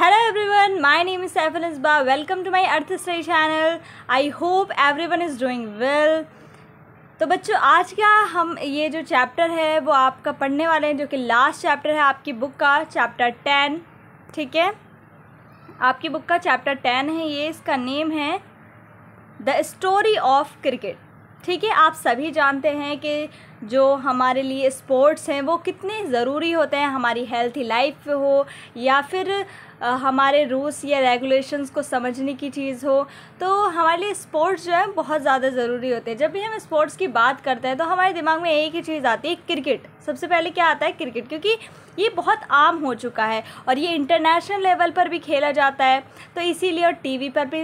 Hello everyone my name is Saifan Isba welcome to my study channel I hope everyone is doing well तो बच्चों आज क्या हम ये जो चैप्टर है वो आपका पढ़ने वाले हैं जो कि लास्ट चैप्टर है आपकी बुक का चैप्टर टेन ठीक है आपकी बुक का चैप्टर टेन है ये इसका नेम है द स्टोरी ऑफ क्रिकेट ठीक है आप सभी जानते हैं कि जो हमारे लिए स्पोर्ट्स हैं वो कितने ज़रूरी होते हैं हमारी हेल्थी लाइफ हो या फिर हमारे रूल्स या रेगुलेशंस को समझने की चीज़ हो तो हमारे लिए स्पोर्ट्स जो है बहुत ज़्यादा ज़रूरी होते हैं जब भी हम स्पोर्ट्स की बात करते हैं तो हमारे दिमाग में एक ही चीज़ आती है क्रिकेट सबसे पहले क्या आता है क्रिकेट क्योंकि ये बहुत आम हो चुका है और ये इंटरनेशनल लेवल पर भी खेला जाता है तो इसीलिए और टीवी पर भी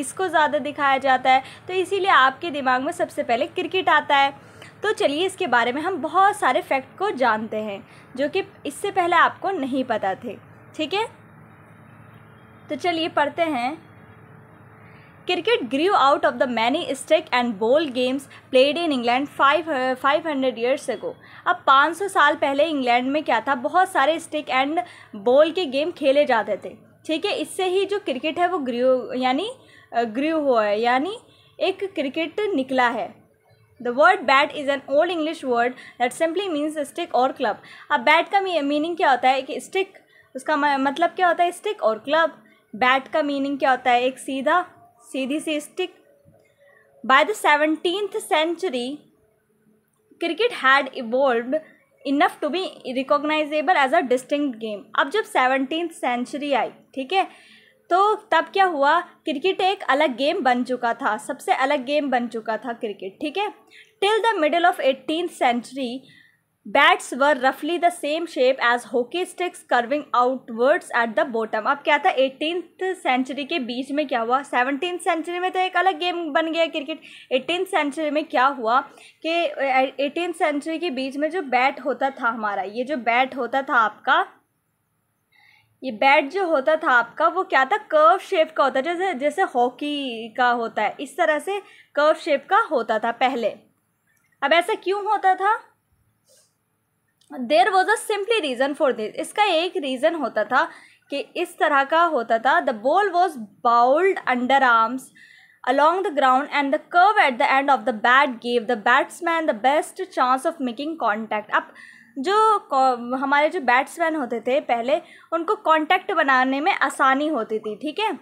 इसको ज़्यादा दिखाया जाता है तो इसीलिए आपके दिमाग में सबसे पहले क्रिकेट आता है तो चलिए इसके बारे में हम बहुत सारे फैक्ट को जानते हैं जो कि इससे पहले आपको नहीं पता थे ठीक है तो चलिए पढ़ते हैं cricket of the many stick and many games played in England five five hundred years से ago. अब पाँच सौ साल पहले इंग्लैंड में क्या था बहुत सारे स्टिक एंड बॉल के गेम खेले जाते थे ठीक है इससे ही जो क्रिकेट है वो ग्रीव यानी ग्रीव हुआ है यानी एक क्रिकेट निकला है the word bat is an old English word that simply means stick और क्लब अब बैट का मीनिंग क्या होता है कि स्टिक उसका मतलब क्या होता है स्टिक और क्लब बैट का मीनिंग क्या होता है एक सीधा सीधी सी stick by the seventeenth century cricket had evolve enough to be recognizable as a distinct game अब जब सेवनटीन्थ सेंचुरी आई ठीक है तो तब क्या हुआ क्रिकेट एक अलग गेम बन चुका था सबसे अलग गेम बन चुका था क्रिकेट ठीक है till the middle of eighteen century bats were रफली the same shape as hockey sticks curving outwards at the bottom अब क्या था एटीन सेंचुरी के बीच में क्या हुआ सेवनटीन सेंचुरी में तो एक अलग गेम बन गया क्रिकेट एटीन सेंचुरी में क्या हुआ कि एटीन सेंचुरी के बीच में जो बैट होता था हमारा ये जो बैट होता था आपका ये बैट जो होता था आपका वो क्या था कर्व शेप का होता जैसे जैसे हॉकी का होता है इस तरह से कर्व शेप का होता था पहले अब ऐसा क्यों होता था there was a simply reason for this इसका एक रीज़न होता था कि इस तरह का होता था the ball was bowled under arms along the ground and the curve at the end of the bat gave the batsman the best chance of making contact अब जो हमारे जो बैट्समैन होते थे पहले उनको कांटेक्ट बनाने में आसानी होती थी ठीक है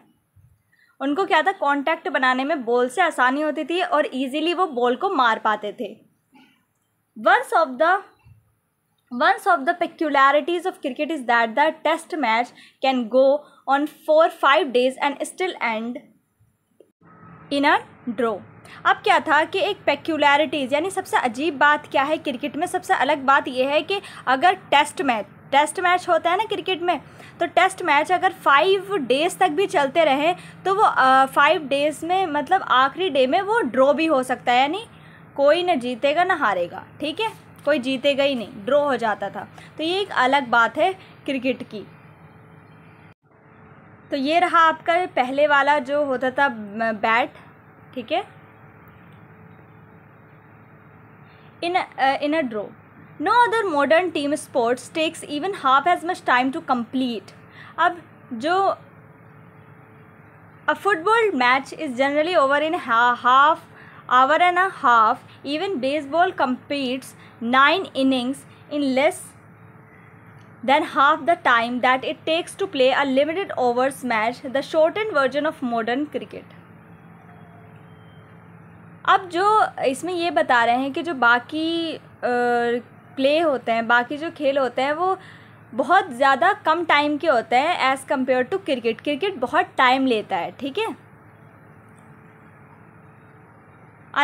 उनको क्या था कांटेक्ट बनाने में बॉल से आसानी होती थी और इजीली वो बॉल को मार पाते थे ones of the ones of the peculiarities of cricket is that the test match can go on four five days and still end in a draw अब क्या था कि एक पेक्यूलैरिटीज़ यानी सबसे अजीब बात क्या है क्रिकेट में सबसे अलग बात यह है कि अगर टेस्ट मैच टेस्ट मैच होता है ना क्रिकेट में तो टेस्ट मैच अगर फाइव डेज़ तक भी चलते रहें तो वो फाइव डेज़ में मतलब आखिरी डे में वो ड्रॉ भी हो सकता है यानी कोई ना जीतेगा ना हारेगा ठीक है कोई जीतेगा ही नहीं ड्रॉ हो जाता था तो ये एक अलग बात है क्रिकेट की तो ये रहा आपका पहले वाला जो होता था बैट ठीक है in a, uh, in a draw. No other modern team sports takes even half as much time to complete. अब a football match is generally over in half hour and a half. Even baseball competes nine innings in less than half the time that it takes to play a limited overs match, the shortened version of modern cricket. अब जो इसमें ये बता रहे हैं कि जो बाकी प्ले होते हैं बाकी जो खेल होते हैं वो बहुत ज़्यादा कम टाइम के होते हैं as compare to cricket cricket बहुत टाइम लेता है ठीक है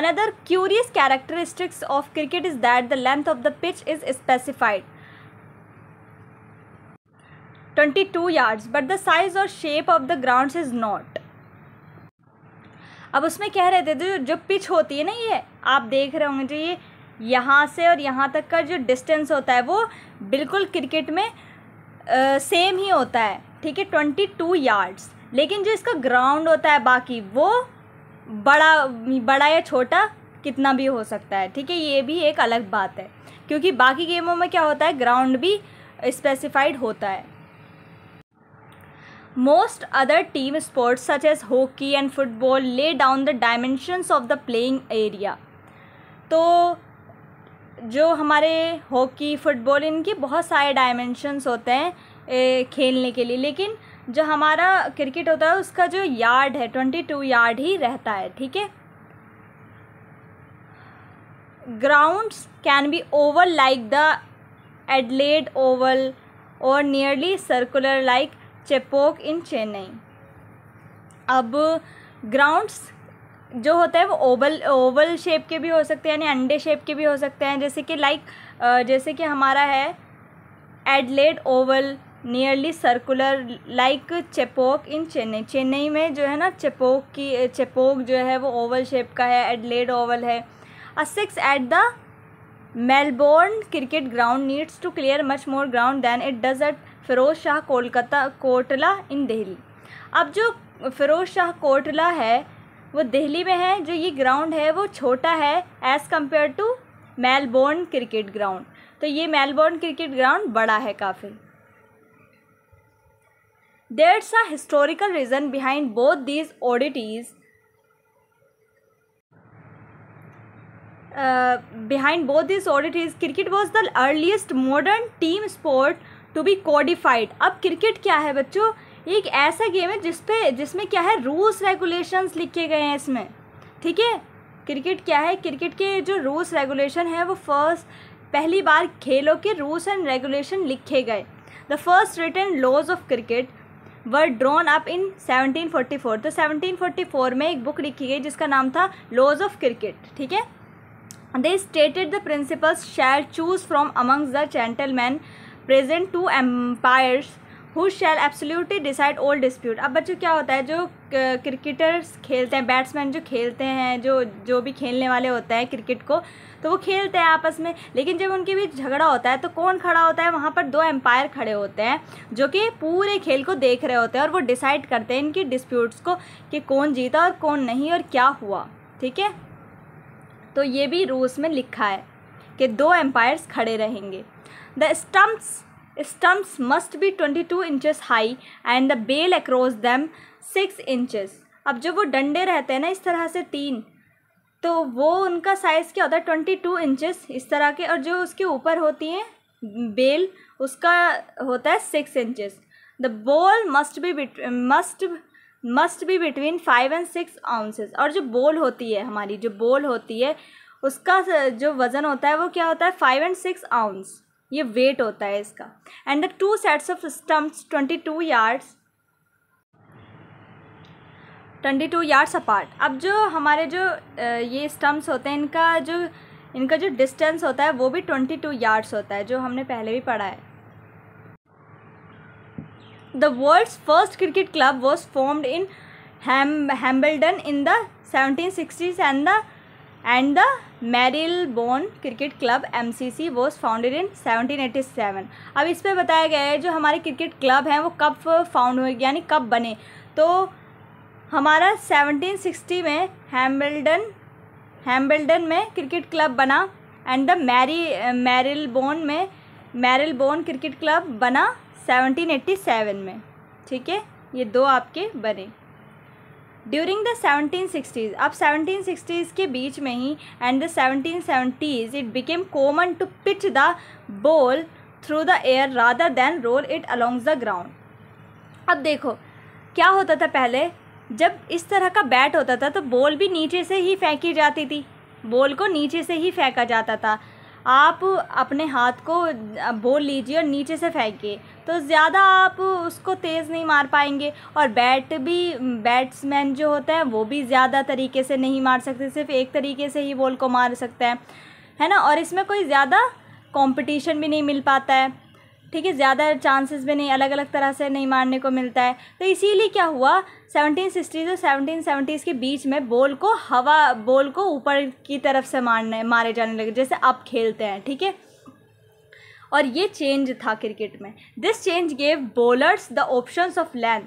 another curious characteristics of cricket is that the length of the pitch is specified twenty two yards but the size और shape of the ground is not अब उसमें कह रहे थे जो जो पिच होती है ना ये आप देख रहे होंगे जो ये यहाँ से और यहाँ तक का जो डिस्टेंस होता है वो बिल्कुल क्रिकेट में आ, सेम ही होता है ठीक है ट्वेंटी टू यार्ड्स लेकिन जो इसका ग्राउंड होता है बाकी वो बड़ा बड़ा या छोटा कितना भी हो सकता है ठीक है ये भी एक अलग बात है क्योंकि बाकी गेमों में क्या होता है ग्राउंड भी स्पेसिफाइड होता है most other team sports such as hockey and football lay down the dimensions of the playing area तो जो हमारे हॉकी फुटबॉल इनके बहुत सारे डायमेंशंस होते हैं ए, खेलने के लिए लेकिन जो हमारा क्रिकेट होता है उसका जो यार्ड है ट्वेंटी टू यार्ड ही रहता है ठीक है grounds can be oval like the Adelaide Oval और nearly circular like Chepauk in Chennai अब ग्राउंड्स जो होता है वो ओवल ओवल शेप के भी हो सकते हैं यानी अंडे शेप के भी हो सकते हैं जैसे कि लाइक जैसे कि हमारा है Adelaide Oval nearly circular like Chepauk in Chennai Chennai में जो है ना चेपोक की चेपोक जो है वो ओवल शेप का है एडलेड ओवल है a six at the Melbourne Cricket Ground needs to clear much more ground than it does at Firoz Shah Kolkata Kotla in Delhi अब जो फ़िरोज़ शाह कोटला है वो दिल्ली में है जो ये ग्राउंड है वो छोटा है as compare to Melbourne Cricket Ground तो ये मेलबोर्न क्रिकेट ग्राउंड बड़ा है काफ़ी that's a historical reason behind both these oddities behind both this oddities cricket was the earliest modern team team to be codified अब cricket क्या है बच्चों एक ऐसा गेम है जिसपे जिसमें क्या है रूल्स रेगुलेशंस लिखे गए हैं इसमें ठीक है क्रिकेट क्या है क्रिकेट के जो रूल्स रेगुलेशन है वो फर्स्ट पहली बार खेलों के रूल्स एंड रेगुलेशन लिखे गए the first written laws of cricket were drawn up in 1744 तो 1744 में एक बुक लिखी गई जिसका नाम था लॉज ऑफ क्रिकेट ठीक है they stated the principles shall choose from amongst the gentlemen present two umpires who shall absolutely decide old dispute अब बच्चों क्या होता है जो क्रिकेटर्स खेलते हैं बैट्समैन जो खेलते हैं जो जो भी खेलने वाले होते हैं क्रिकेट को तो वो खेलते हैं आपस में लेकिन जब उनके बीच झगड़ा होता है तो कौन खड़ा होता है वहाँ पर दो एम्पायर खड़े होते हैं जो कि पूरे खेल को देख रहे होते हैं और वो डिसाइड करते हैं इनकी डिस्प्यूट्स को कि कौन जीता और कौन नहीं और क्या हुआ ठीक है तो ये भी रूस में लिखा है कि दो एम्पायर्स खड़े रहेंगे the stumps stumps must be twenty two inches high and the bail across them six inches अब जो वो डंडे रहते हैं ना इस तरह से तीन तो वो उनका साइज़ क्या होता है ट्वेंटी टू इंचज़ इस तरह के और जो उसके ऊपर होती हैं बेल उसका होता है six inches the ball must be must must be between five and six ounces और जो बॉल होती है हमारी जो बॉल होती है उसका जो वज़न होता है वो क्या होता है फाइव एंड सिक्स आउंस ये वेट होता है इसका and the two sets of stumps twenty two yards twenty two yards apart अब जो हमारे जो ये स्टम्प्स होते हैं इनका जो इनका जो डिस्टेंस होता है वो भी ट्वेंटी टू यार्ड्स होता है जो हमने पहले भी पढ़ा है the world's first cricket club was formed in Hambledon in the seventeen sixties and the and the bone cricket club M C C was founded in 1787 अब इस पर बताया गया है जो हमारे क्रिकेट क्लब हैं वो कब फाउंड हुए यानी कब बने तो हमारा 1760 में हेम्बल्डन हेम्बल्डन में क्रिकेट क्लब बना एंड द मैरी मेरिलबोन में बोन क्रिकेट क्लब बना 1787 में ठीक है ये दो आपके बने ड्यूरिंग द सेवनटीन सिक्सटीज़ अब सेवनटीन सिक्सटीज़ के बीच में ही and the seventeen seventies it became common to pitch the ball through the air rather than roll it along the ground अब देखो क्या होता था पहले जब इस तरह का बैट होता था तो बॉल भी नीचे से ही फेंकी जाती थी बॉल को नीचे से ही फेंका जाता था आप अपने हाथ को बोल लीजिए और नीचे से फेंकिए तो ज़्यादा आप उसको तेज़ नहीं मार पाएंगे और बैट भी बैट्समैन जो होता है वो भी ज़्यादा तरीके से नहीं मार सकते सिर्फ एक तरीके से ही बॉल को मार सकते हैं है ना और इसमें कोई ज़्यादा कंपटीशन भी नहीं मिल पाता है ठीक है ज़्यादा चांसेस भी नहीं अलग अलग तरह से नहीं मारने को मिलता है तो इसीलिए क्या हुआ सेवनटीन सिक्सटीज और सेवनटीन सेवेंटीज़ के बीच में बॉल को हवा बॉल को ऊपर की तरफ से मारने मारे जाने लगे जैसे आप खेलते हैं ठीक है थीके? और ये चेंज था क्रिकेट में this change gave bowlers the options of length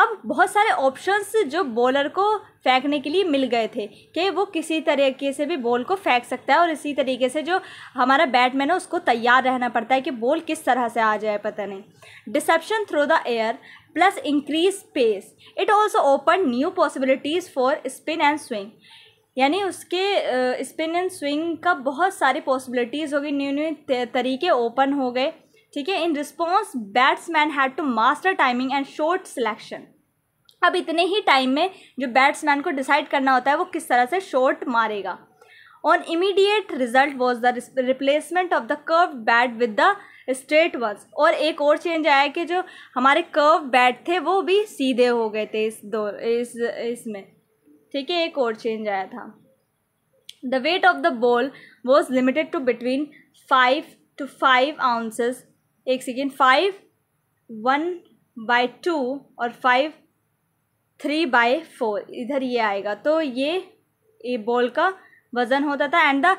अब बहुत सारे ऑप्शंस जो बॉलर को फेंकने के लिए मिल गए थे कि वो किसी तरीके से भी बॉल को फेंक सकता है और इसी तरीके से जो हमारा बैटमैन है उसको तैयार रहना पड़ता है कि बॉल किस तरह से आ जाए पता नहीं deception through the air plus increase space it also open new possibilities for spin and swing यानी उसके स्पिन एंड स्विंग का बहुत सारी पॉसिबिलिटीज़ होगी न्यू न्यू तरीके ओपन हो गए ठीक है in response batsman had to master timing and shot selection अब इतने ही टाइम में जो बैट्समैन को डिसाइड करना होता है वो किस तरह से शॉर्ट मारेगा one immediate result was the replacement of the curve bat with the straight ones और एक और चेंज आया कि जो हमारे कर्व बैट थे वो भी सीधे हो गए थे इस दो इस इसमें ठीक है एक और चेंज आया था the weight of the ball was limited to between five to five ounces एक second five one by two और फाइव थ्री बाय फोर इधर ये आएगा तो ये ये बॉल का वज़न होता था and the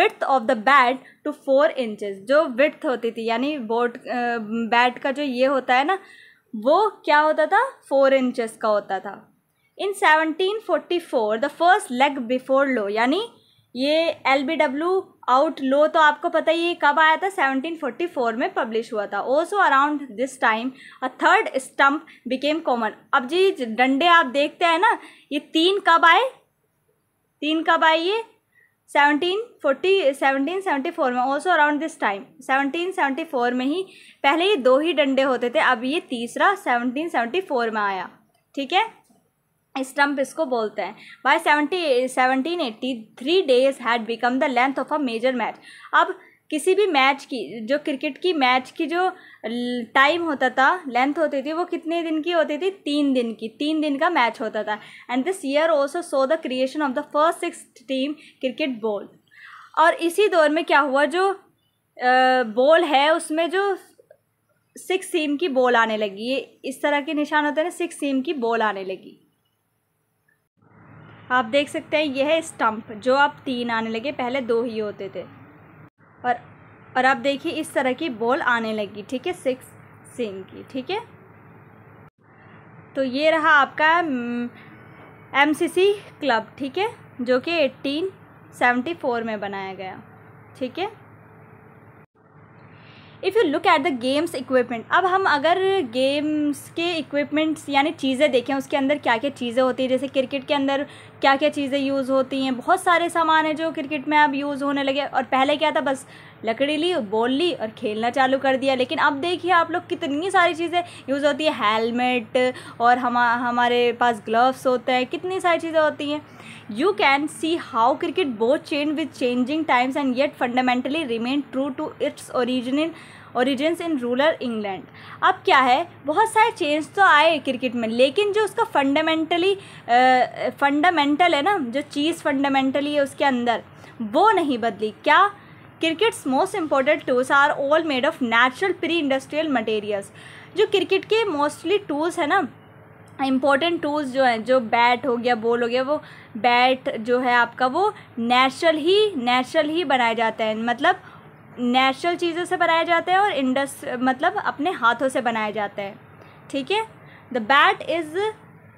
width of the bat two four inches जो विथ होती थी यानी बोट बैट का जो ये होता है ना वो क्या होता था फोर इंचेस का होता था in 1744 the first leg before law यानी ये L B W out law तो आपको पता ही कब आया था 1744 में पब्लिश हुआ था also around this time a third stump became common अब जी डंडे आप देखते हैं ना ये तीन कब आए तीन कब आए ये सेवनटीन 1774 सेवनटीन सेवेंटी फोर में also around this time seventeen seventy four में ही पहले ये दो ही डंडे होते थे अब ये तीसरा सेवनटीन सेवेंटी फोर में आया ठीक है स्टम्प इसको बोलते हैं by seventy seventeen eighty three days had become the length of a major match अब किसी भी मैच की जो क्रिकेट की मैच की जो टाइम होता था लेंथ होती थी वो कितने दिन की होती थी तीन दिन की तीन दिन का मैच होता था and this year also so the creation of the first six team cricket ball और इसी दौर में क्या हुआ जो बॉल है उसमें जो सिक्स सीम की बॉल आने लगी इस तरह के निशान होते हैं ना सिक्स सीम की बॉल आने लगी आप देख सकते हैं यह है स्टम्प जो अब तीन आने लगे पहले दो ही होते थे और और आप देखिए इस तरह की बॉल आने लगी ठीक है सिक्स सिंग की ठीक है तो ये रहा आपका एमसीसी हम्म, क्लब ठीक है जो कि एट्टीन सेवेंटी फोर में बनाया गया ठीक है if you look at the game's equipment अब हम अगर गेम्स के इक्विपमेंट्स यानी चीज़ें देखें उसके अंदर क्या क्या चीज़ें होती हैं जैसे क्रिकेट के अंदर क्या क्या चीज़ें यूज़ होती हैं बहुत सारे सामान हैं जो क्रिकेट में अब यूज़ होने लगे और पहले क्या था बस लकड़ी ली बॉल ली और खेलना चालू कर दिया लेकिन अब देखिए आप लोग कितनी सारी चीज़ें यूज़ होती है हेलमेट और हम हमारे पास ग्लव्स होते हैं कितनी सारी चीज़ें होती हैं you can see how cricket both change with changing times and yet fundamentally remain true to its original origin in rural England अब क्या है बहुत सारे चेंज तो आए क्रिकेट में लेकिन जो उसका फंडामेंटली फंडामेंटल है ना जो चीज़ फंडामेंटली है उसके अंदर वो नहीं बदली क्या cricket's most important tools are all made of natural pre industrial materials जो क्रिकेट के मोस्टली टूल्स है ना इम्पॉर्टेंट टूल्स जो हैं जो बैट हो गया बॉल हो गया वो बैट जो है आपका वो नेचुरल ही नेचुरल ही बनाए जाते हैं मतलब नेचुरल चीज़ों से बनाए जाते हैं और इंडस मतलब अपने हाथों से बनाए जाते हैं ठीक है the bat is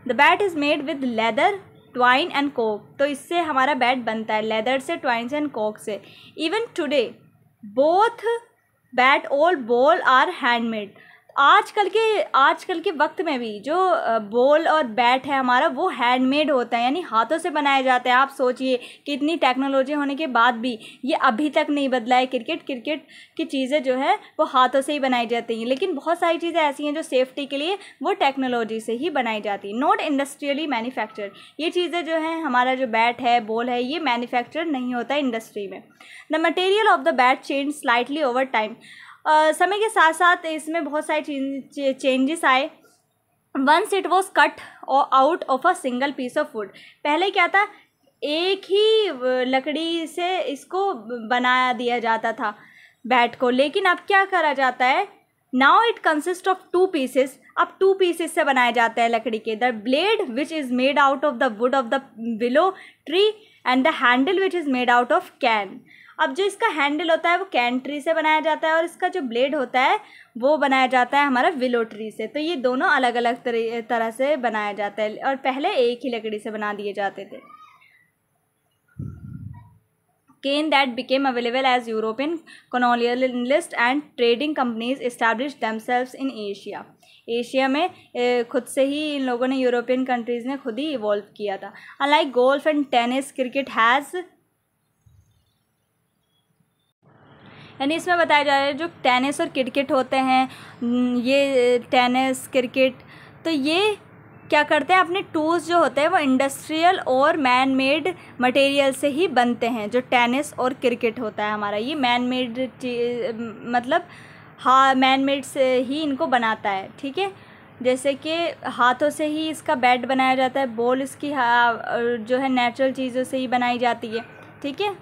the bat is made with leather twine and कोक तो इससे हमारा बैट बनता है लेदर से ट्वाइन एंड कोक से even today both bat all ball are handmade आजकल के आजकल के वक्त में भी जो बॉल और बैट है हमारा वो हैंडमेड होता है यानी हाथों से बनाया जाता है आप सोचिए कि इतनी टेक्नोलॉजी होने के बाद भी ये अभी तक नहीं बदला है क्रिकेट क्रिकेट की चीज़ें जो है वो हाथों से ही बनाई जाती हैं लेकिन बहुत सारी चीज़ें ऐसी हैं जो सेफ्टी के लिए वो टेक्नोलॉजी से ही बनाई जाती है नॉट इंडस्ट्रियली मैन्युफैक्चर ये चीज़ें जो हैं हमारा जो बैट है बॉल है ये मैन्युफैक्चर नहीं होता इंडस्ट्री में the material of the bat change slightly over time समय के साथ साथ इसमें बहुत सारे चेंजेस आए वंस इट वॉज कट और out of a single piece of wood पहले क्या था एक ही लकड़ी से इसको बनाया दिया जाता था बैट को लेकिन अब क्या करा जाता है now it consist of two pieces अब टू पीसेस से बनाए जाते हैं लकड़ी के the blade which is made out of the wood of the willow tree and the handle which is made out of cane अब जो इसका हैंडल होता है वो कैन ट्री से बनाया जाता है और इसका जो ब्लेड होता है वो बनाया जाता है हमारा विलो ट्री से तो ये दोनों अलग अलग तरह से बनाया जाता है और पहले एक ही लकड़ी से बना दिए जाते थे cane that became available as European colonialist and trading companies establish themselves in Asia Asia में खुद से ही इन लोगों ने यूरोपियन कंट्रीज़ ने खुद ही इवॉल्व किया था like golf and tennis cricket has यानी इसमें बताया जा रहा है जो टेनिस और क्रिकेट होते हैं ये टेनिस क्रिकेट तो ये क्या करते हैं अपने टूल्स जो होते हैं वो इंडस्ट्रियल और मैन मेड मटेरियल से ही बनते हैं जो टेनिस और क्रिकेट होता है हमारा ये मैन मेड मतलब हा मैन मेड से ही इनको बनाता है ठीक है जैसे कि हाथों से ही इसका बैट बनाया जाता है बॉल इसकी हाँ, जो है नेचुरल चीज़ों से ही बनाई जाती है ठीक है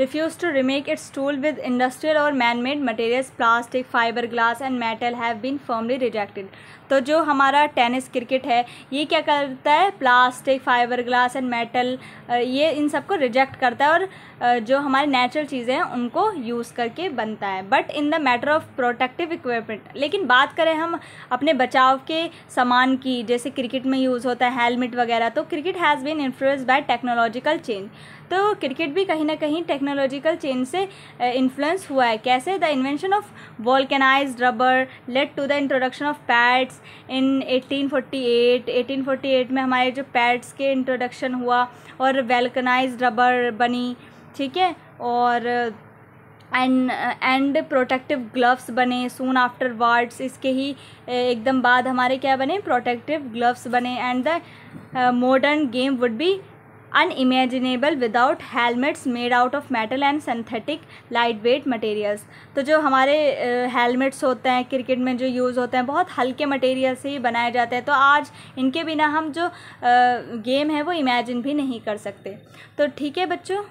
refused to remake its tool with industrial or man-made materials plastic fiber glass and metal have been firmly rejected तो जो हमारा टेनिस क्रिकेट है ये क्या करता है plastic fibre glass and metal ये इन सबको रिजेक्ट करता है और जो हमारे नेचुरल चीज़ें हैं उनको यूज़ करके बनता है but in the matter of protective equipment लेकिन बात करें हम अपने बचाव के सामान की जैसे क्रिकेट में यूज़ होता है हेलमेट वगैरह तो cricket has been influence by technological change तो क्रिकेट भी कहीं ना कहीं टेक्नोलॉजिकल चेंज से इन्फ्लुएंस हुआ है कैसे the invention of vulcanize rubber led to the introduction of pads in 1848 1848 में हमारे जो पैड्स के इंट्रोडक्शन हुआ और वेल्कनाइज रबर बनी ठीक है और एंड एंड प्रोटेक्टिव ग्लव्स बने सून आफ्टर वार्ड्स इसके ही एकदम बाद हमारे क्या बने प्रोटेक्टिव ग्लव्स बने and the modern game would be unimaginable without helmets made out of metal and synthetic light weight materials तो जो हमारे हेलमेट्स होते हैं क्रिकेट में जो यूज़ होते हैं बहुत हल्के मटेरियल से ही बनाए जाते हैं तो आज इनके बिना हम जो गेम है वो इमेजिन भी नहीं कर सकते तो ठीक है बच्चों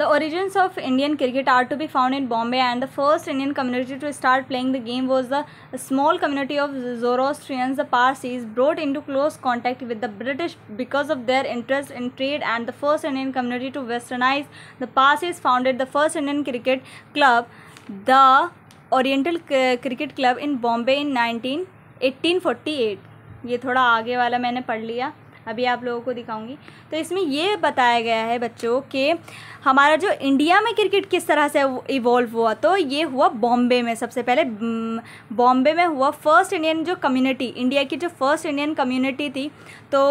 The origins of Indian cricket are to be found in Bombay and the first Indian community to start playing the game was the small community of Zoroastrians, the Parsis, brought into close contact with the British because of their interest in trade and the first Indian community to westernize. The Parsis founded the first Indian cricket club, the Oriental Cricket Club in Bombay in 19 1848. ये थोड़ा आगे वाला मैंने पढ़ लिया अभी आप लोगों को दिखाऊंगी तो इसमें ये बताया गया है बच्चों के हमारा जो इंडिया में क्रिकेट किस तरह से इवॉल्व हुआ तो ये हुआ बॉम्बे में सबसे पहले बॉम्बे में हुआ फर्स्ट इंडियन जो कम्युनिटी इंडिया की जो फर्स्ट इंडियन कम्युनिटी थी तो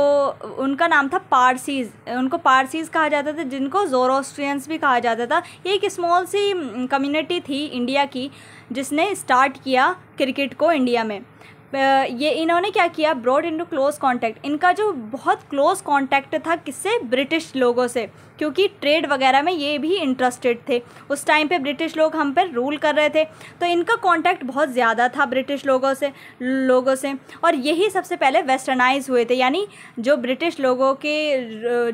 उनका नाम था पारसीज उनको पारसीज कहा जाता था जिनको जोरोस्ट्रियंस भी कहा जाता था ये एक स्मॉल सी कम्युनिटी थी इंडिया की जिसने स्टार्ट किया क्रिकेट को इंडिया में ये इन्होंने क्या किया ब्रॉड इनटू क्लोज कांटेक्ट इनका जो बहुत क्लोज कांटेक्ट था किससे ब्रिटिश लोगों से क्योंकि ट्रेड वगैरह में ये भी इंटरेस्टेड थे उस टाइम पे ब्रिटिश लोग हम पर रूल कर रहे थे तो इनका कांटेक्ट बहुत ज़्यादा था ब्रिटिश लोगों से लोगों से और यही सबसे पहले वेस्टर्नाइज हुए थे यानी जो ब्रिटिश लोगों के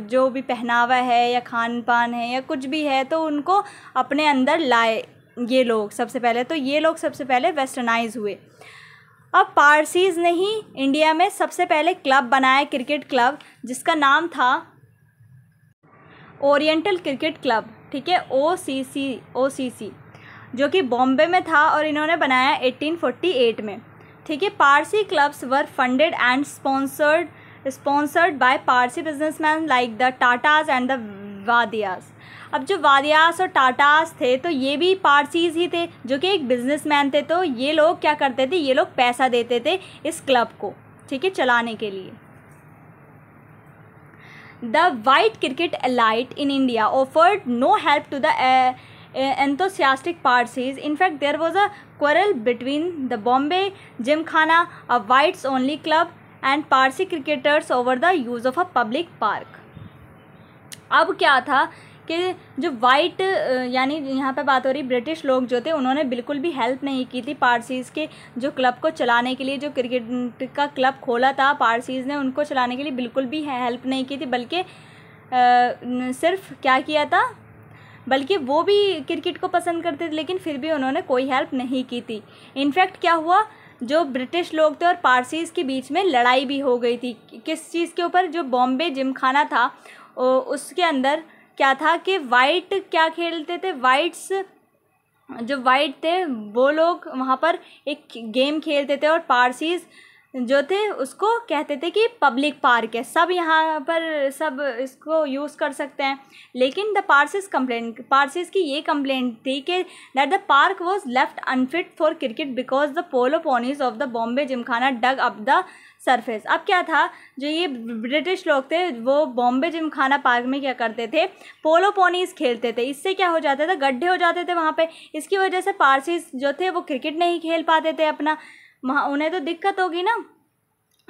जो भी पहनावा है या खान पान है या कुछ भी है तो उनको अपने अंदर लाए ये लोग सबसे पहले तो ये लोग सबसे पहले वेस्टर्नाइज हुए अब पारसीज ने ही इंडिया में सबसे पहले क्लब बनाया क्रिकेट क्लब जिसका नाम था ओरिएंटल क्रिकेट क्लब ठीक है ओ सी सी ओ सी सी जो कि बॉम्बे में था और इन्होंने बनाया 1848 में ठीक है Parsi clubs were funded and sponsored sponsored by Parsi businessmen like the Tatas and the Wadias अब जो वादियास और टाटास थे तो ये भी पारसीज ही थे जो कि एक बिजनेसमैन थे तो ये लोग क्या करते थे ये लोग पैसा देते थे इस क्लब को ठीक है चलाने के लिए the white cricket elite in India offered no help to the enthusiastic Parsis in fact there was a quarrel between the Bombay Gymkhana a white only club and Parsi cricketers over the use of a public park अब क्या था के जो white यानी यहाँ पे बात हो रही ब्रिटिश लोग जो थे उन्होंने बिल्कुल भी हेल्प नहीं की थी पारसीज़ के जो क्लब को चलाने के लिए जो क्रिकेट का क्लब खोला था पारसीज़ ने उनको चलाने के लिए बिल्कुल भी हेल्प नहीं की थी बल्कि सिर्फ क्या किया था बल्कि वो भी क्रिकेट को पसंद करते थे लेकिन फिर भी उन्होंने कोई हेल्प नहीं की थी इनफैक्ट क्या हुआ जो ब्रिटिश लोग थे और पारसीज़ के बीच में लड़ाई भी हो गई थी किस चीज़ के ऊपर जो बॉम्बे जिम खाना था उसके अंदर क्या था कि वाइट क्या खेलते थे वाइट्स जो वाइट थे वो लोग वहाँ पर एक गेम खेलते थे और पारसीज जो थे उसको कहते थे कि पब्लिक पार्क है सब यहाँ पर सब इसको यूज़ कर सकते हैं लेकिन द पार्सिस कंप्लेंट पार्सिस की ये कंप्लेंट थी कि that the park was left unfit for cricket because the polo ponies of the Bombay Gymkhana dug up the surface अब क्या था जो ये ब्रिटिश लोग थे वो बॉम्बे जिम खाना पार्क में क्या करते थे पोलो पोनीस खेलते थे इससे क्या हो जाता था गड्ढे हो जाते थे वहाँ पे इसकी वजह से पारसीज जो थे वो क्रिकेट नहीं खेल पाते थे अपना वहाँ उन्हें तो दिक्कत होगी ना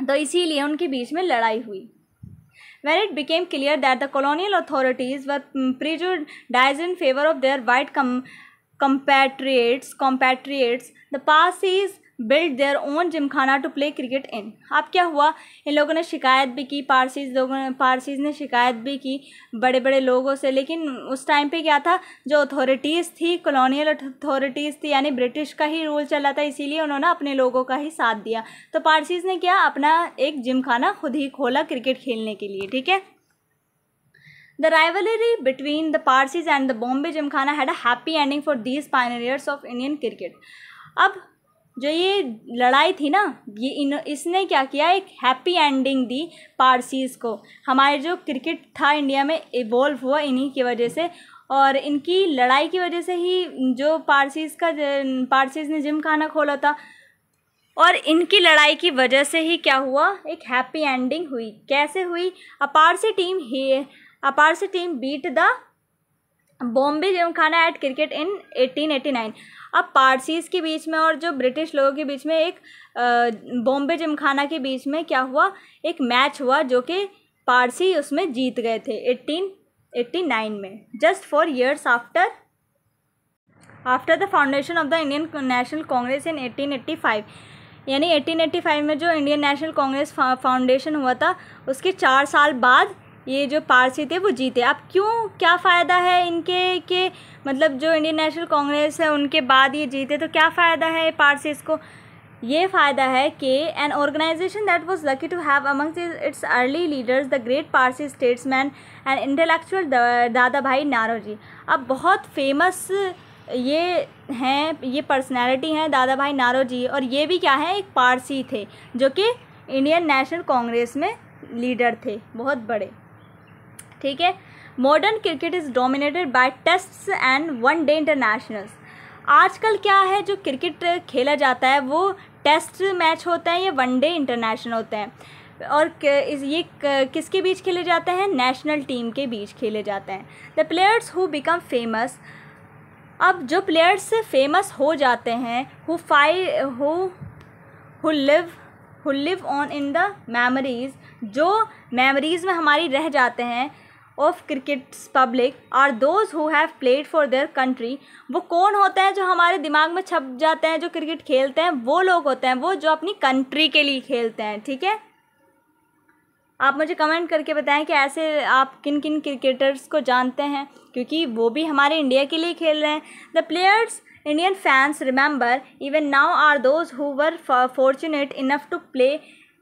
तो इसीलिए उनके बीच में लड़ाई हुई when it became clear that the colonial authorities were prejudiced in favor of their white com compatriots compatriots the parsis build their own Gymkhana to play cricket in अब क्या हुआ इन लोगों ने शिकायत भी की पारसीज लोगों ने पारसीज ने शिकायत भी की बड़े बड़े लोगों से लेकिन उस टाइम पे क्या था जो अथॉरिटीज़ थी कॉलोनियल अथॉरिटीज़ थी यानी ब्रिटिश का ही रूल चला था इसीलिए उन्होंने अपने लोगों का ही साथ दिया तो पारसीज ने क्या अपना एक जिम खाना खुद ही खोला क्रिकेट खेलने के लिए ठीक है The rivalry between the Parsis and the Bombay Gymkhana had a happy ending for these pioneers of Indian cricket. अब जो ये लड़ाई थी ना ये इन इसने क्या किया एक हैप्पी एंडिंग दी पारसीज़ को हमारे जो क्रिकेट था इंडिया में इवोल्व हुआ इन्हीं की वजह से और इनकी लड़ाई की वजह से ही जो पारसीज़ का पारसीज़ ने जिम खाना खोला था और इनकी लड़ाई की वजह से ही क्या हुआ एक हैप्पी एंडिंग हुई कैसे हुई अपारसी team he अपारसी team beat the Bombay खाना एट क्रिकेट इन 1889 अब पारसीज के बीच में और जो ब्रिटिश लोगों के बीच में एक बॉम्बे खाना के बीच में क्या हुआ एक मैच हुआ जो कि पारसी उसमें जीत गए थे 1889 एट्टी नाइन में just four years after after the foundation of the Indian National Congress in 1885 eighty five यानी एटीन एट्टी फाइव में जो इंडियन नेशनल कांग्रेस फाउंडेशन हुआ था उसके चार साल बाद ये जो पारसी थे वो जीते अब क्यों क्या फ़ायदा है इनके के मतलब जो इंडियन नेशनल कांग्रेस है उनके बाद ये जीते तो क्या फ़ायदा है पारसीज को ये फ़ायदा है कि an organisation that was lucky to have among its early leaders the great Parsi statesman and intellectual Dadabhai Naoroji अब बहुत फेमस ये हैं ये पर्सनैलिटी हैं दादा भाई नारोजी और ये भी क्या है एक पारसी थे जो कि इंडियन नेशनल कांग्रेस में लीडर थे बहुत बड़े ठीक है modern cricket is dominated by tests and one day internationals आजकल क्या है जो क्रिकेट खेला जाता है वो टेस्ट मैच होते हैं या वन डे इंटरनेशनल होते हैं और ये किसके बीच खेले जाते हैं नेशनल टीम के बीच खेले जाते हैं the players who become famous अब जो प्लेयर्स फेमस हो जाते हैं हु फाई who who live who live on in the memories जो मेमोरीज़ में हमारी रह जाते हैं of cricket's public are those who have played for their country वो कौन होते हैं जो हमारे दिमाग में छप जाते हैं जो क्रिकेट खेलते हैं वो लोग होते हैं वो जो अपनी कंट्री के लिए खेलते हैं ठीक है आप मुझे कमेंट करके बताएं कि ऐसे आप किन किन क्रिकेटर्स को जानते हैं क्योंकि वो भी हमारे इंडिया के लिए खेल रहे हैं the players Indian fans remember even now are those who were fortunate enough to play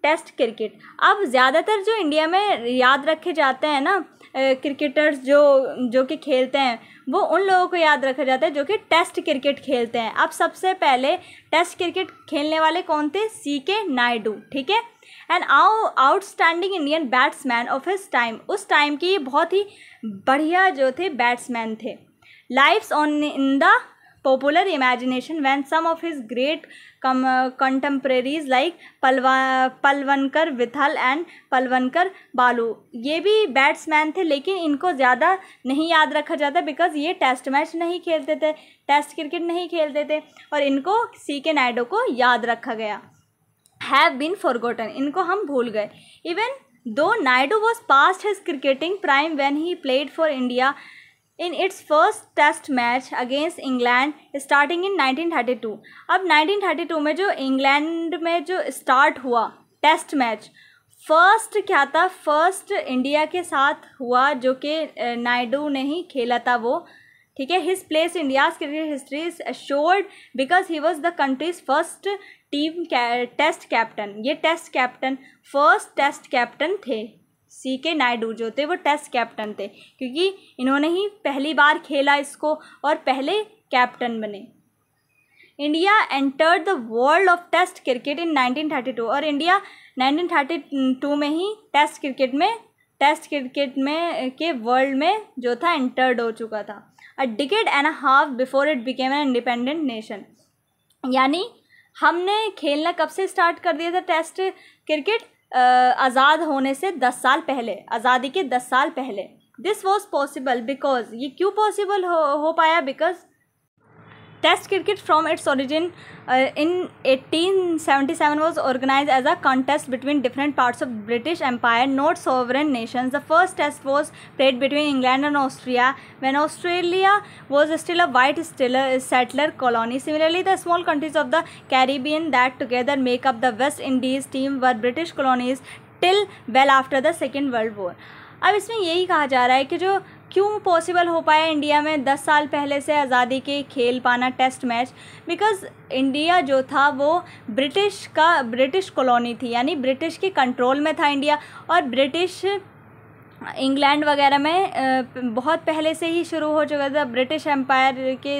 test cricket अब ज़्यादातर जो इंडिया में याद रखे जाते हैं ना क्रिकेटर्स जो जो कि खेलते हैं वो उन लोगों को याद रखा जाता है जो कि टेस्ट क्रिकेट खेलते हैं अब सबसे पहले टेस्ट क्रिकेट खेलने वाले कौन थे सी के नायडू ठीक है and outstanding Indian batsman of his time उस टाइम के ये बहुत ही बढ़िया जो थे बैट्समैन थे lives on in the imagination when some of his great कम कंटेम्प्रेरीज लाइक पलवा पलवनकर विथल एंड पलवनकर बालू ये भी बैट्समैन थे लेकिन इनको ज़्यादा नहीं याद रखा जाता बिकॉज ये टेस्ट मैच नहीं खेलते थे टेस्ट क्रिकेट नहीं खेलते थे और इनको सी के नायडो को याद रखा गया हैव बीन फॉरगोटन इनको हम भूल गए even though Naidu was past his cricketing prime when he played for India in its first test match against England starting in 1932 अब 1932 में जो इंग्लैंड में जो स्टार्ट हुआ टेस्ट मैच फर्स्ट क्या था फर्स्ट इंडिया के साथ हुआ जो कि नायडू ने ही खेला था वो ठीक है his place India's cricket history is assured because he was the country's first team test captain ये test captain first test captain थे सी के नायडू जो थे वो टेस्ट कैप्टन थे क्योंकि इन्होंने ही पहली बार खेला इसको और पहले कैप्टन बने India entered the world of test cricket in 1932 और इंडिया 1932 में ही टेस्ट क्रिकेट में टेस्ट क्रिकेट में के वर्ल्ड में जो था एंटर्ड हो चुका था a decade and half before it became an independent nation यानी हमने खेलना कब से स्टार्ट कर दिया था टेस्ट क्रिकेट आज़ाद होने से दस साल पहले आज़ादी के दस साल पहले दिस वॉज पॉसिबल बिकॉज ये क्यों पॉसिबल हो हो पाया because test cricket from its origin in 1877 was organised as a contest between different parts of British Empire not sovereign nations the first test was played between England and Austria when Australia was still a white still settler colony similarly the small countries of the Caribbean that together make up the West Indies team were British colonies till well after the Second World War अब इसमें यही कहा जा रहा है कि जो क्यों पॉसिबल हो पाया इंडिया में दस साल पहले से आज़ादी के खेल पाना टेस्ट मैच बिकॉज़ इंडिया जो था वो ब्रिटिश का ब्रिटिश कॉलोनी थी यानी ब्रिटिश के कंट्रोल में था इंडिया और ब्रिटिश इंग्लैंड वगैरह में बहुत पहले से ही शुरू हो चुका था ब्रिटिश एम्पायर के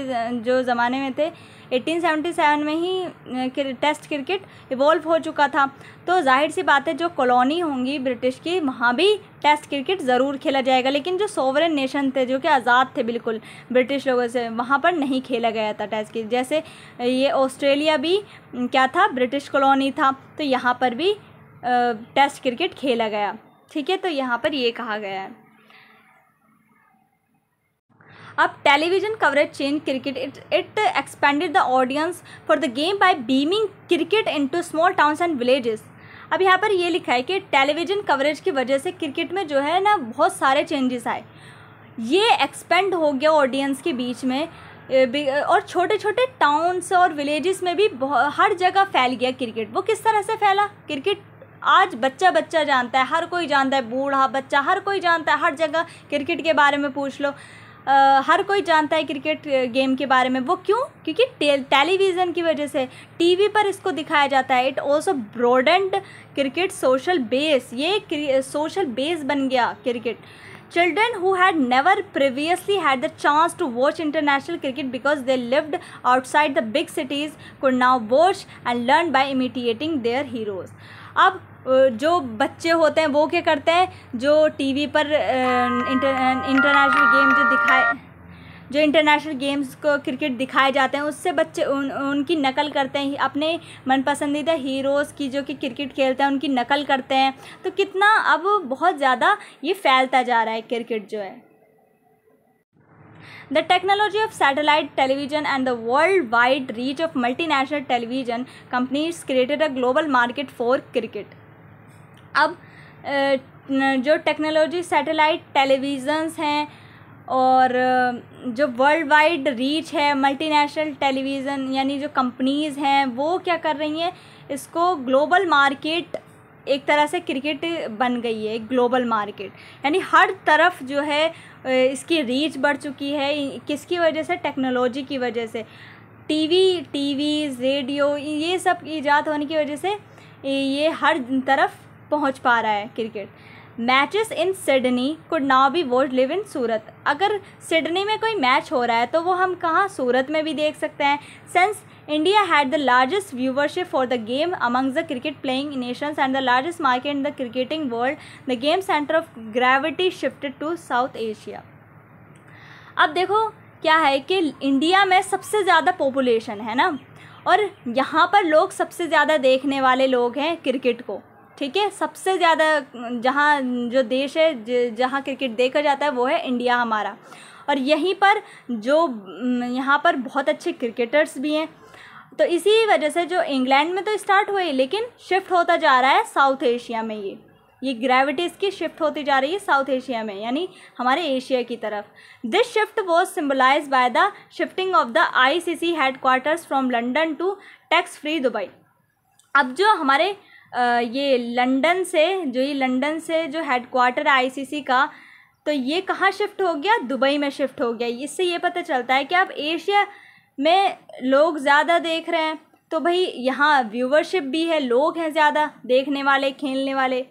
जो ज़माने में थे 1877 में ही टेस्ट क्रिकेट इवॉल्व हो चुका था तो जाहिर सी बात है जो कॉलोनी होंगी ब्रिटिश की वहाँ भी टेस्ट क्रिकेट ज़रूर खेला जाएगा लेकिन जो सोवरन नेशन थे जो कि आज़ाद थे बिल्कुल ब्रिटिश लोगों से वहाँ पर नहीं खेला गया था टेस्ट क्रिकेट जैसे ये ऑस्ट्रेलिया भी क्या था ब्रिटिश कॉलोनी था तो यहाँ पर भी टेस्ट क्रिकेट खेला गया ठीक है तो यहाँ पर ये कहा गया है television coverage change cricket it it it the audience for the game game beaming cricket into small towns and villages अब यहाँ पर ये लिखा है कि टेलीविज़न कवरेज की वजह से क्रिकेट में जो है ना बहुत सारे चेंजेस आए ये एक्सपेंड हो गया ऑडियंस के बीच में और छोटे छोटे टाउन्स और विलेजेस में भी हर जगह फैल गया क्रिकेट वो किस तरह से फैला क्रिकेट आज बच्चा बच्चा जानता है हर कोई जानता है बूढ़ा बच्चा हर कोई जानता है हर जगह क्रिकेट के बारे में पूछ लो आ, हर कोई जानता है क्रिकेट गेम के बारे में वो क्यों क्योंकि टेलीविज़न की वजह से टीवी पर इसको दिखाया जाता है it also broadened cricket social base ये सोशल बेस बन गया cricket children who had never previously had the chance to watch international cricket because they lived outside the big cities could now watch and learn by imitating their heroes अब जो बच्चे होते हैं वो क्या करते हैं जो टीवी पर इंटर इंटरनेशनल गेम जो दिखाए जो इंटरनेशनल गेम्स को क्रिकेट दिखाए जाते हैं उससे बच्चे उन उनकी नकल करते हैं अपने मन पसंदीदा हीरोज़ की जो कि क्रिकेट खेलते हैं उनकी नकल करते हैं तो कितना अब बहुत ज़्यादा ये फैलता जा रहा है क्रिकेट जो है the technology of satellite television and the world wide reach of multi national television companies created a global market for cricket अब जो टेक्नोलॉजी सैटेलाइट टेलीविज़न्स हैं और जो वर्ल्ड वाइड रीच है मल्टीनेशनल टेलीविज़न यानी जो कंपनीज़ हैं वो क्या कर रही हैं इसको ग्लोबल मार्केट एक तरह से क्रिकेट बन गई है ग्लोबल मार्केट यानी हर तरफ जो है इसकी रीच बढ़ चुकी है किसकी वजह से टेक्नोलॉजी की वजह से टीवी टीवी रेडियो ये सब ईजाद होने की वजह से ये हर तरफ पहुंच पा रहा है cricket matches in Sydney could now be watched live in Surat अगर सिडनी में कोई मैच हो रहा है तो वो हम कहाँ सूरत में भी देख सकते हैं since India had the largest viewership for the game among the cricket playing nations and the largest market in the cricketing world the game centre of gravity shifted to South Asia अब देखो क्या है कि India में सबसे ज़्यादा population है ना और यहाँ पर लोग सबसे ज़्यादा देखने वाले लोग हैं क्रिकेट को ठीक है सबसे ज़्यादा जहाँ जो देश है जहाँ क्रिकेट देखा जाता है वो है इंडिया हमारा और यहीं पर जो यहाँ पर बहुत अच्छे क्रिकेटर्स भी हैं तो इसी वजह से जो इंग्लैंड में तो स्टार्ट हुए लेकिन शिफ्ट होता जा रहा है साउथ एशिया में ये ये ग्रेविटीज़ की शिफ्ट होती जा रही है साउथ एशिया में यानी हमारे एशिया की तरफ this shift was symbolised by the shifting of the I C C headquarters from London to tax free Dubai अब जो हमारे ये लंदन से जो ये लंदन से जो हेड क्वार्टर आईसीसी का तो ये कहाँ शिफ्ट हो गया दुबई में शिफ्ट हो गया इससे ये पता चलता है कि अब एशिया में लोग ज़्यादा देख रहे हैं तो भाई यहाँ व्यूवरशिप भी है लोग हैं ज़्यादा देखने वाले खेलने वाले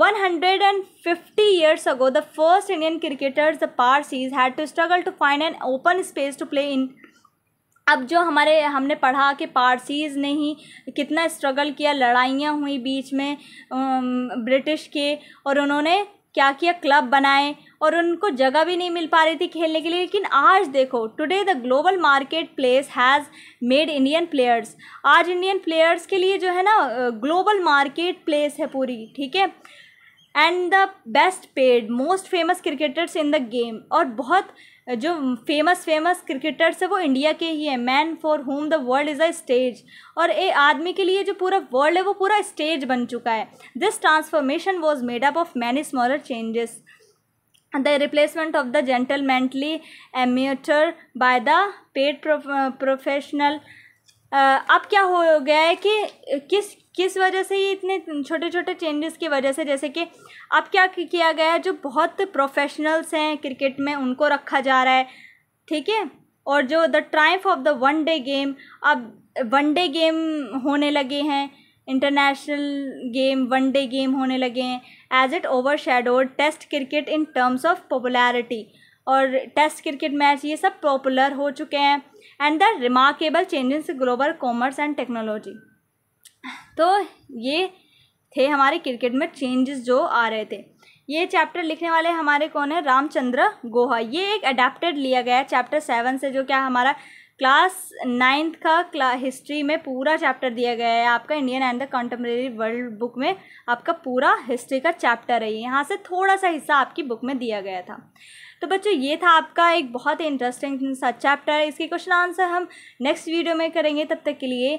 150 years ago the first Indian cricketers the Parsis had to struggle to find an open space to play in अब जो हमारे हमने पढ़ा कि पारसीज़ ने ही कितना स्ट्रगल किया लड़ाइयाँ हुई बीच में ब्रिटिश के और उन्होंने क्या किया क्लब बनाए और उनको जगह भी नहीं मिल पा रही थी खेलने के लिए लेकिन आज देखो today the global market place has made Indian players आज इंडियन प्लेयर्स के लिए जो है ना ग्लोबल मार्केट प्लेस है पूरी ठीक है and the best paid most famous cricketers in the game और बहुत जो फेमस फेमस क्रिकेटर्स है वो इंडिया के ही हैं man for home the world is a stage और ए आदमी के लिए जो पूरा वर्ल्ड है वो पूरा स्टेज बन चुका है this transformation was made up of many smaller changes the replacement of the gentlemanly amateur by the paid professional अब क्या हो गया है कि किस किस वजह से ये इतने छोटे छोटे चेंजेस की वजह से जैसे कि अब क्या किया गया है जो बहुत प्रोफेशनल्स हैं क्रिकेट में उनको रखा जा रहा है ठीक है और जो the triumph of the one day game अब वन डे गेम होने लगे हैं international game one day game होने लगे हैं as it overshadowed test cricket in terms of popularity और टेस्ट क्रिकेट मैच ये सब पॉपुलर हो चुके हैं and the remarkable changes global commerce and technology तो ये थे हमारे क्रिकेट में चेंजेस जो आ रहे थे ये चैप्टर लिखने वाले हमारे कौन है रामचंद्र गोहा ये एक अडेप्टेड लिया गया है चैप्टर सेवन से जो क्या हमारा क्लास नाइन्थ का क्ला हिस्ट्री में पूरा चैप्टर दिया गया है आपका Indian and the contemporary world book में आपका पूरा हिस्ट्री का चैप्टर है यहाँ से थोड़ा सा हिस्सा आपकी बुक में दिया गया था तो बच्चों ये था आपका एक बहुत ही इंटरेस्टिंग सा चैप्टर इसके क्वेश्चन आंसर हम नेक्स्ट वीडियो में करेंगे तब तक के लिए